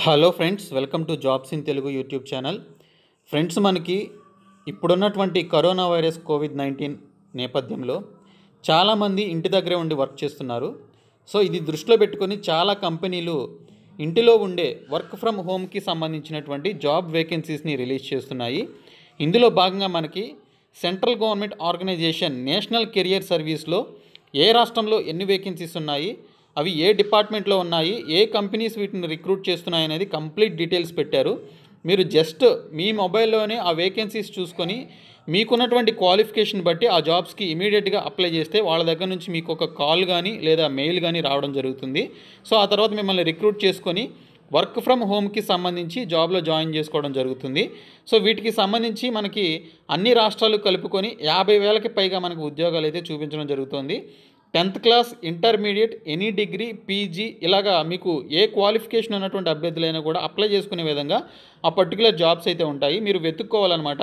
hello friends welcome to jobs in Telugu YouTube channel friends మనకి ఇప్పుడున్నటువంటి corona virus Covid nineteen నేపథ్యంలో చాలామంది ఇంటి దగ్గరే ఉండి వర్క్ చేస్తున్నారు సో ఇది దృష్టిలో పెట్టుకొని చాలా కంపెనీలు ఇంటిలో ఉండే వర్క్ ఫ్రమ్ హోమ్కి సంబంధించినటువంటి జాబ్ వేకెన్సీస్ని రిలీజ్ చేస్తున్నాయి ఇందులో భాగంగా మనకి central government organisation national career సర్వీస్లో ఏ రాష్ట్రంలో ఎన్ని వేకెన్సీస్ ఉన్నాయి అవి ఏ డిపార్ట్మెంట్లో ఉన్నాయి ఏ కంపెనీస్ వీటిని రిక్రూట్ చేస్తున్నాయి అనేది కంప్లీట్ డీటెయిల్స్ పెట్టారు మీరు జస్ట్ మీ మొబైల్లోనే ఆ వేకెన్సీస్ చూసుకొని మీకున్నటువంటి క్వాలిఫికేషన్ బట్టి ఆ జాబ్స్కి ఇమీడియట్గా అప్లై చేస్తే వాళ్ళ దగ్గర నుంచి మీకు ఒక కాల్ కానీ లేదా మెయిల్ కానీ రావడం జరుగుతుంది సో ఆ తర్వాత మిమ్మల్ని రిక్రూట్ చేసుకొని వర్క్ ఫ్రమ్ హోమ్కి సంబంధించి జాబ్లో జాయిన్ చేసుకోవడం జరుగుతుంది సో వీటికి సంబంధించి మనకి అన్ని రాష్ట్రాలు కలుపుకొని యాభై వేలకి పైగా మనకు ఉద్యోగాలు అయితే చూపించడం జరుగుతుంది tenth class intermediate any degree PG ఇలాగా మీకు ఏ క్వాలిఫికేషన్ ఉన్నటువంటి అభ్యర్థులైనా కూడా అప్లై చేసుకునే విధంగా ఆ పర్టికులర్ జాబ్స్ అయితే ఉంటాయి మీరు వెతుక్కోవాలన్నమాట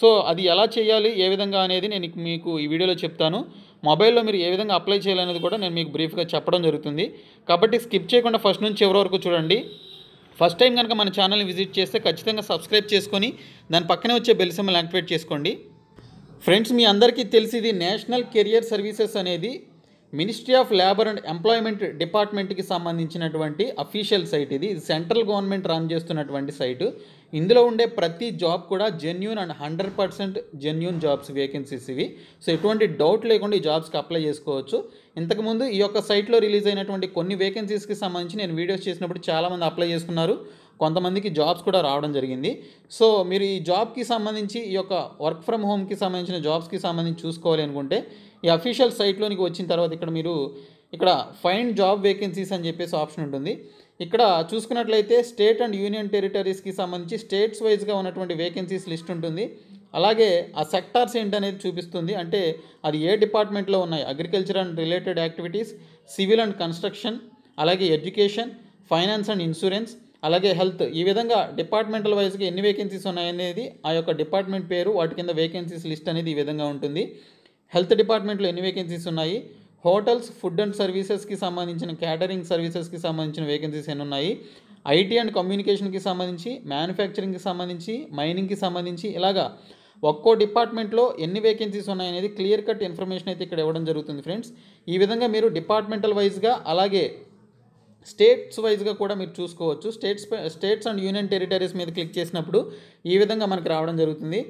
సో అది ఎలా చేయాలి ఏ విధంగా అనేది నేను మీకు ఈ వీడియోలో చెప్తాను మొబైల్లో మీరు ఏ విధంగా అప్లై చేయాలనేది కూడా నేను మీకు బ్రీఫ్గా చెప్పడం జరుగుతుంది కాబట్టి స్కిప్ చేయకుండా ఫస్ట్ నుంచి చివరి వరకు చూడండి ఫస్ట్ టైం కనుక మన ఛానల్ని విజిట్ చేస్తే ఖచ్చితంగా సబ్స్క్రైబ్ చేసుకొని దాని పక్కనే వచ్చే బెల్ సిమ్మల్ యాక్టివేట్ చేసుకోండి ఫ్రెండ్స్ మీ అందరికీ తెలిసింది నేషనల్ కెరియర్ సర్వీసెస్ అనేది ministry of labour and employment డిపార్ట్మెంట్కి సంబంధించినటువంటి అఫీషియల్ సైట్ ఇది ఇది సెంట్రల్ గవర్నమెంట్ రన్ చేస్తున్నటువంటి సైట్ ఇందులో ఉండే ప్రతి జాబ్ కూడా genuine and hundred percent genuine jobs vacancies ఇవి సో ఎటువంటి డౌట్ లేకుండా ఈ జాబ్స్కి అప్లై చేసుకోవచ్చు ఇంతకుముందు ఈ యొక్క సైట్లో రిలీజ్ అయినటువంటి కొన్ని వేకెన్సీస్కి సంబంధించి నేను వీడియోస్ చేసినప్పుడు చాలామంది అప్లై చేసుకున్నారు కొంతమందికి జాబ్స్ కూడా రావడం జరిగింది సో మీరు ఈ జాబ్కి సంబంధించి ఈ యొక్క వర్క్ ఫ్రమ్ హోమ్కి సంబంధించిన జాబ్స్కి సంబంధించి చూసుకోవాలి అనుకుంటే ఈ అఫీషియల్ సైట్లోనికి వచ్చిన తర్వాత ఇక్కడ మీరు ఇక్కడ ఫైండ్ జాబ్ వేకెన్సీస్ అని చెప్పేసి ఆప్షన్ ఉంటుంది ఇక్కడ చూసుకున్నట్లయితే స్టేట్ అండ్ యూనియన్ టెరిటరీస్కి సంబంధించి స్టేట్స్ వైజ్గా ఉన్నటువంటి వేకెన్సీస్ లిస్ట్ ఉంటుంది అలాగే ఆ సెక్టార్స్ ఏంటనేది చూపిస్తుంది అంటే అది ఏ డిపార్ట్మెంట్లో ఉన్నాయి agriculture and related activities civil and construction అలాగే ఎడ్యుకేషన్ ఫైనాన్స్ అండ్ ఇన్సూరెన్స్ అలాగే హెల్త్ ఈ విధంగా డిపార్ట్మెంటల్ వైజ్గా ఎన్ని వేకెన్సీస్ ఉన్నాయనేది ఆ యొక్క డిపార్ట్మెంట్ పేరు వాటి కింద వేకెన్సీస్ లిస్ట్ అనేది ఈ విధంగా ఉంటుంది హెల్త్ డిపార్ట్మెంట్లో ఎన్ని వేకెన్సీస్ ఉన్నాయి హోటల్స్ ఫుడ్ అండ్ సర్వీసెస్కి సంబంధించిన క్యాటరింగ్ సర్వీసెస్కి సంబంధించిన వేకెన్సీస్ ఎన్ని ఉన్నాయి ఐటీ అండ్ కమ్యూనికేషన్కి సంబంధించి మ్యానుఫ్యాక్చరింగ్కి సంబంధించి మైనింగ్కి సంబంధించి ఇలాగా ఒక్కో డిపార్ట్మెంట్లో ఎన్ని వేకెన్సీస్ ఉన్నాయనేది క్లియర్ కట్ ఇన్ఫర్మేషన్ అయితే ఇక్కడ ఇవ్వడం జరుగుతుంది ఫ్రెండ్స్ ఈ విధంగా మీరు డిపార్ట్మెంటల్ వైజ్గా అలాగే స్టేట్స్ వైజ్గా కూడా మీరు చూసుకోవచ్చు states states and union territories మీద క్లిక్ చేసినప్పుడు ఈ విధంగా మనకి రావడం జరుగుతుంది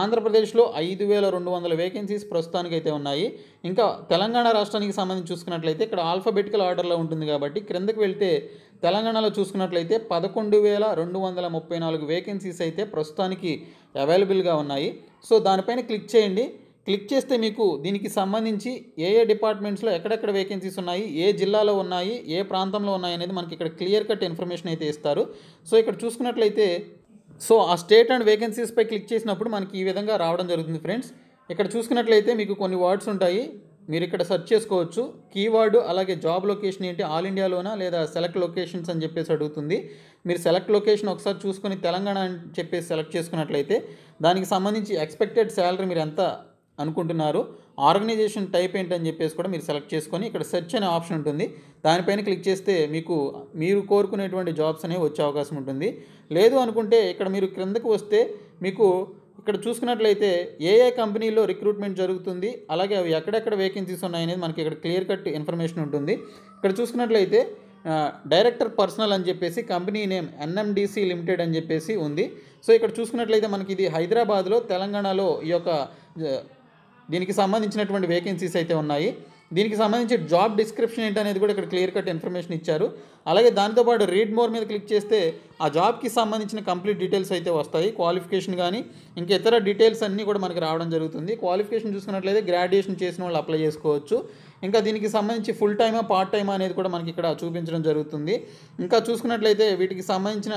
ఆంధ్రప్రదేశ్లో ఐదు వేల రెండు వందల వేకెన్సీస్ ప్రస్తుతానికైతే ఉన్నాయి ఇంకా తెలంగాణ రాష్ట్రానికి సంబంధించి చూసుకున్నట్లయితే ఇక్కడ ఆల్ఫాబెటికల్ ఆర్డర్లో ఉంటుంది కాబట్టి క్రిందకు వెళ్తే తెలంగాణలో చూసుకున్నట్లయితే పదకొండు వేల రెండు వందల ముప్పై నాలుగు వేకెన్సీస్ అయితే ప్రస్తుతానికి అవైలబుల్గా ఉన్నాయి సో దానిపైన క్లిక్ చేయండి క్లిక్ చేస్తే మీకు దీనికి సంబంధించి ఏ ఏ డిపార్ట్మెంట్స్లో ఎక్కడెక్కడ వేకెన్సీస్ ఉన్నాయి ఏ జిల్లాలో ఉన్నాయి ఏ ప్రాంతంలో ఉన్నాయి అనేది మనకి ఇక్కడ క్లియర్ కట్ ఇన్ఫర్మేషన్ అయితే ఇస్తారు సో ఇక్కడ చూసుకున్నట్లయితే సో ఆ స్టేట్ అండ్ వేకెన్సీస్పై క్లిక్ చేసినప్పుడు మనకి ఈ విధంగా రావడం జరుగుతుంది ఫ్రెండ్స్ ఇక్కడ చూసుకున్నట్లయితే మీకు కొన్ని వర్డ్స్ ఉంటాయి మీరు ఇక్కడ సెర్చ్ చేసుకోవచ్చు కీవర్డ్ అలాగే జాబ్ లొకేషన్ ఏంటి ఆల్ ఇండియాలోనా లేదా సెలెక్ట్ లొకేషన్స్ అని చెప్పేసి అడుగుతుంది మీరు సెలెక్ట్ లొకేషన్ ఒకసారి చూసుకొని తెలంగాణ అని చెప్పేసి సెలెక్ట్ చేసుకున్నట్లయితే దానికి సంబంధించి ఎక్స్పెక్టెడ్ శాలరీ మీరు ఎంత అనుకుంటున్నారు ఆర్గనైజేషన్ టైప్ ఏంటని చెప్పేసి కూడా మీరు సెలెక్ట్ చేసుకొని ఇక్కడ సెర్చ్ అనే ఆప్షన్ ఉంటుంది దానిపైన క్లిక్ చేస్తే మీకు మీరు కోరుకునేటువంటి జాబ్స్ అనేవి వచ్చే అవకాశం ఉంటుంది లేదు అనుకుంటే ఇక్కడ మీరు క్రిందకు వస్తే మీకు ఇక్కడ చూసుకున్నట్లయితే ఏ ఏ కంపెనీలో రిక్రూట్మెంట్ జరుగుతుంది అలాగే అవి ఎక్కడెక్కడ వేకెన్సీస్ ఉన్నాయనేది మనకి ఇక్కడ క్లియర్ కట్ ఇన్ఫర్మేషన్ ఉంటుంది ఇక్కడ చూసుకున్నట్లయితే డైరెక్టర్ పర్సనల్ అని చెప్పేసి కంపెనీ నేమ్ ఎన్ఎండిసి లిమిటెడ్ అని చెప్పేసి ఉంది సో ఇక్కడ చూసుకున్నట్లయితే మనకి ఇది హైదరాబాద్లో తెలంగాణలో ఈ యొక్క దీనికి సంబంధించినటువంటి వేకెన్సీస్ అయితే ఉన్నాయి దీనికి సంబంధించి జాబ్ డిస్క్రిప్షన్ ఏంటి అనేది కూడా ఇక్కడ క్లియర్ కట్ ఇన్ఫర్మేషన్ ఇచ్చారు అలాగే దాంతోపాటు రీడ్ మోర్ మీద క్లిక్ చేస్తే ఆ జాబ్కి సంబంధించిన కంప్లీట్ డీటెయిల్స్ అయితే వస్తాయి క్వాలిఫికేషన్ కానీ ఇంకా ఇతర డీటెయిల్స్ అన్నీ కూడా మనకి రావడం జరుగుతుంది క్వాలిఫికేషన్ చూసుకున్నట్లయితే గ్రాడ్యుయేషన్ చేసిన వాళ్ళు అప్లై చేసుకోవచ్చు ఇంకా దీనికి సంబంధించి ఫుల్ టైమా పార్ట్ టైమా అనేది కూడా మనకి ఇక్కడ చూపించడం జరుగుతుంది ఇంకా చూసుకున్నట్లయితే వీటికి సంబంధించిన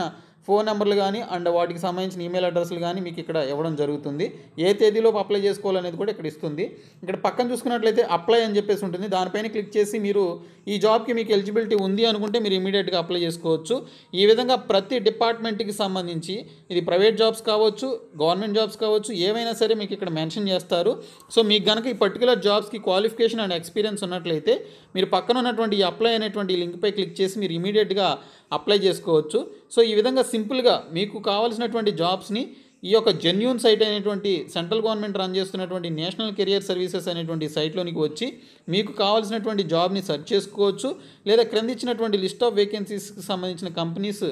ఫోన్ నెంబర్లు కానీ అండ్ వాటికి సంబంధించిన ఈమెయిల్ అడ్రస్లు కానీ మీకు ఇక్కడ ఇవ్వడం జరుగుతుంది ఏ తేదీలోపు అప్లై చేసుకోవాలనేది కూడా ఇక్కడ ఇస్తుంది ఇక్కడ పక్కన చూసుకున్నట్లయితే అప్లై అని చెప్పేసి ఉంటుంది దానిపైన క్లిక్ చేసి మీరు ఈ జాబ్కి మీకు ఎలిజిబిలిటీ ఉంది అనుకుంటే మీరు ఇమీడియట్గా అప్లై చేసుకోవచ్చు ఈ విధంగా ప్రతి డిపార్ట్మెంట్కి సంబంధించి ఇది ప్రైవేట్ జాబ్స్ కావచ్చు గవర్నమెంట్ జాబ్స్ కావచ్చు ఏవైనా సరే మీకు ఇక్కడ మెన్షన్ చేస్తారు సో మీకు కనుక ఈ పర్టికులర్ జాబ్స్కి క్వాలిఫికేషన్ అండ్ ఎక్స్పీరియన్స్ ఉన్నట్లయితే మీరు పక్కన ఉన్నటువంటి ఈ అప్లై అనేటువంటి లింక్పై క్లిక్ చేసి మీరు ఇమీడియట్గా అప్లై చేసుకోవచ్చు సో ఈ విధంగా సింపుల్గా మీకు కావాల్సినటువంటి జాబ్స్ని ఈ యొక్క జెన్యున్ సైట్ అనేటువంటి సెంట్రల్ గవర్నమెంట్ రన్ చేస్తున్నటువంటి నేషనల్ కెరియర్ సర్వీసెస్ అనేటువంటి సైట్లోనికి వచ్చి మీకు కావాల్సినటువంటి జాబ్ని సెర్చ్ చేసుకోవచ్చు లేదా క్రింద ఇచ్చినటువంటి లిస్ట్ ఆఫ్ వేకెన్సీస్కి సంబంధించిన కంపెనీస్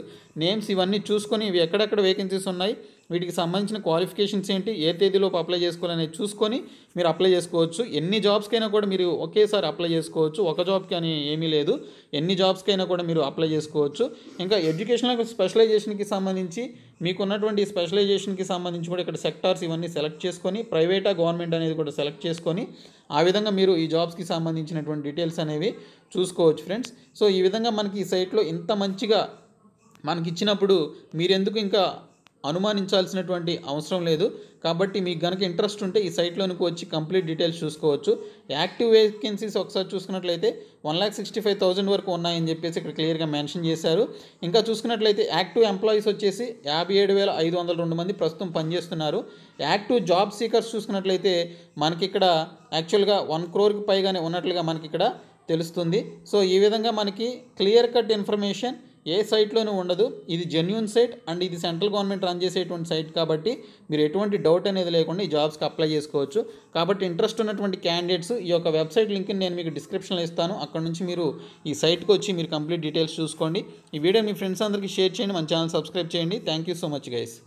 నేమ్స్ ఇవన్నీ చూసుకొని ఇవి ఎక్కడెక్కడ వేకెన్సీస్ ఉన్నాయి వీటికి సంబంధించిన క్వాలిఫికేషన్స్ ఏంటి ఏ తేదీలోపు అప్లై చేసుకోవాలనేది చూసుకొని మీరు అప్లై చేసుకోవచ్చు ఎన్ని జాబ్స్కైనా కూడా మీరు ఒకేసారి అప్లై చేసుకోవచ్చు ఒక జాబ్కి అని ఏమీ లేదు ఎన్ని జాబ్స్కైనా కూడా మీరు అప్లై చేసుకోవచ్చు ఇంకా ఎడ్యుకేషనల్ స్పెషలైజేషన్కి సంబంధించి మీకున్నటువంటి స్పెషలైజేషన్కి సంబంధించి కూడా ఇక్కడ సెక్టార్స్ ఇవన్నీ సెలెక్ట్ చేసుకొని ప్రైవేటా గవర్నమెంట్ అనేది కూడా సెలెక్ట్ చేసుకొని ఆ విధంగా మీరు ఈ జాబ్స్కి సంబంధించినటువంటి డీటెయిల్స్ అనేవి చూసుకోవచ్చు ఫ్రెండ్స్ సో ఈ విధంగా మనకి ఈ సైట్లో ఇంత మంచిగా మనకి ఇచ్చినప్పుడు మీరెందుకు ఇంకా అనుమానించాల్సినటువంటి అవసరం లేదు కాబట్టి మీకు కనుక ఇంట్రెస్ట్ ఉంటే ఈ సైట్లోనికి వచ్చి కంప్లీట్ డీటెయిల్స్ చూసుకోవచ్చు యాక్టివ్ వేకెన్సీస్ ఒకసారి చూసుకున్నట్లయితే one lakh sixty five thousand వరకు ఉన్నాయని చెప్పేసి ఇక్కడ క్లియర్గా మెన్షన్ చేశారు ఇంకా చూసుకున్నట్లయితే యాక్టివ్ ఎంప్లాయీస్ వచ్చేసి యాభై ఏడు వేల ఐదు వందల రెండు మంది ప్రస్తుతం పనిచేస్తున్నారు యాక్టివ్ జాబ్ సీకర్స్ చూసుకున్నట్లయితే మనకి ఇక్కడ యాక్చువల్గా వన్ క్రోర్కి పైగానే ఉన్నట్లుగా మనకి ఇక్కడ తెలుస్తుంది సో ఈ విధంగా మనకి క్లియర్ కట్ ఇన్ఫర్మేషన్ ఏ సైట్లోనూ ఉండదు ఇది జెన్యున్ సైట్ అండ్ ఇది సెంట్రల్ గవర్నమెంట్ రన్ చేసేటువంటి సైట్ కాబట్టి మీరు ఎటువంటి డౌట్ అనేది లేకుండా ఈ జాబ్స్కి అప్లై చేసుకోవచ్చు కాబట్టి ఇంట్రెస్ట్ ఉన్నటువంటి క్యాండిడేట్స్ ఈ యొక్క వెబ్సైట్ లింక్ని నేను మీకు డిస్క్రిప్షన్లో ఇస్తాను అక్కడ నుంచి మీరు ఈ సైట్కి వచ్చి మీరు కంప్లీట్ డీటెయిల్స్ చూసుకోండి ఈ వీడియో మీ ఫ్రెండ్స్ అందరికీ షేర్ చేయండి మన ఛానల్ సబ్స్క్రైబ్ చేయండి thank you so much guys